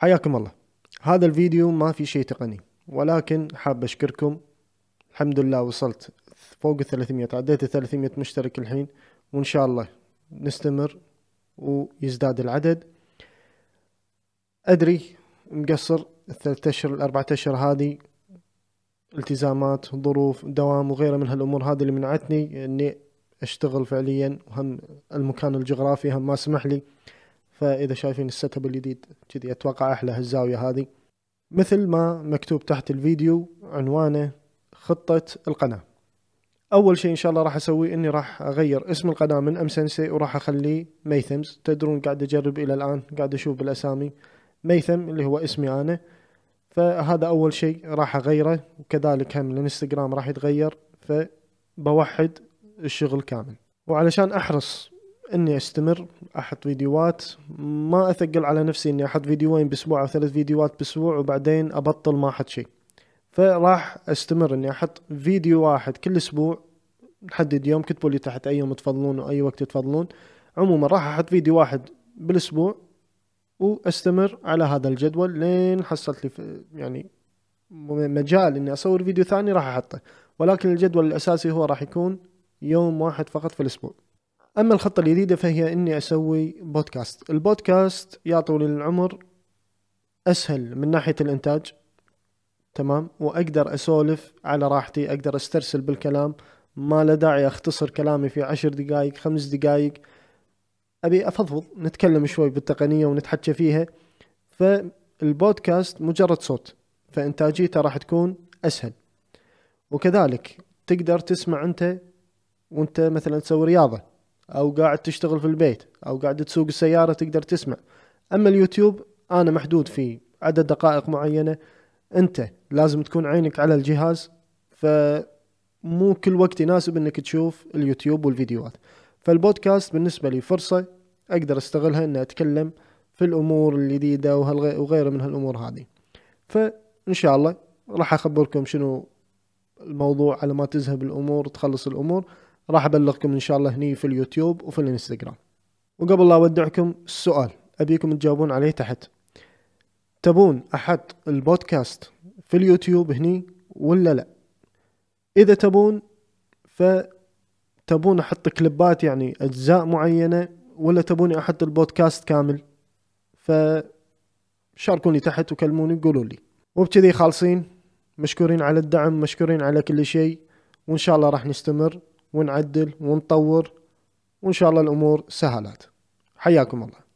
حياكم الله هذا الفيديو ما في شيء تقني ولكن حاب اشكركم الحمد لله وصلت فوق 300 عديت 300 مشترك الحين وان شاء الله نستمر ويزداد العدد ادري مقصر الثلاث اشهر الاربعة اشهر هذه التزامات ظروف دوام وغيره من هالامور هذه اللي منعتني اني اشتغل فعليا وهم المكان الجغرافي هم ما سمح لي فاذا شايفين السيت اب الجديد كذي اتوقع احلى هالزاويه هذه مثل ما مكتوب تحت الفيديو عنوانه خطه القناه اول شيء ان شاء الله راح اسويه اني راح اغير اسم القناه من ام سنسي وراح اخليه ميثمز تدرون قاعد اجرب الى الان قاعد اشوف بالاسامي ميثم اللي هو اسمي انا فهذا اول شيء راح اغيره وكذلك هم الانستغرام راح يتغير فبوحد الشغل كامل وعلشان احرص اني استمر احط فيديوهات ما اثقل على نفسي اني احط فيديوين باسبوع او ثلاث فيديوهات باسبوع وبعدين ابطل ما احط شيء فراح استمر اني احط فيديو واحد كل اسبوع نحدد يوم كتبوا لي تحت اي يوم تفضلون واي وقت تفضلون عموما راح احط فيديو واحد بالاسبوع واستمر على هذا الجدول لين حصلت لي يعني مجال اني اصور فيديو ثاني راح احطه ولكن الجدول الاساسي هو راح يكون يوم واحد فقط في الاسبوع اما الخطه الجديده فهي اني اسوي بودكاست البودكاست يا طول العمر اسهل من ناحيه الانتاج تمام واقدر اسولف على راحتي اقدر استرسل بالكلام ما له داعي اختصر كلامي في عشر دقائق خمس دقائق ابي افضفض نتكلم شوي بالتقنيه ونتحكى فيها فالبودكاست مجرد صوت فانتاجيته راح تكون اسهل وكذلك تقدر تسمع انت وانت مثلا تسوي رياضه او قاعد تشتغل في البيت او قاعد تسوق السياره تقدر تسمع اما اليوتيوب انا محدود في عدد دقائق معينه انت لازم تكون عينك على الجهاز فمو كل وقت يناسب انك تشوف اليوتيوب والفيديوهات فالبودكاست بالنسبه لي فرصه اقدر استغلها ان اتكلم في الامور الجديده وغيره من هالامور هذه فان شاء الله راح اخبركم شنو الموضوع على ما تذهب الامور تخلص الامور راح ابلغكم ان شاء الله هني في اليوتيوب وفي الانستغرام وقبل لا اودعكم السؤال ابيكم تجاوبون عليه تحت تبون احط البودكاست في اليوتيوب هني ولا لا اذا تبون فتبون احط كليبات يعني اجزاء معينه ولا تبوني احط البودكاست كامل فشاركوني تحت وكلموني وقولوا لي وبكذي خالصين مشكورين على الدعم مشكورين على كل شيء وان شاء الله راح نستمر ونعدل ونطور وإن شاء الله الأمور سهلت حياكم الله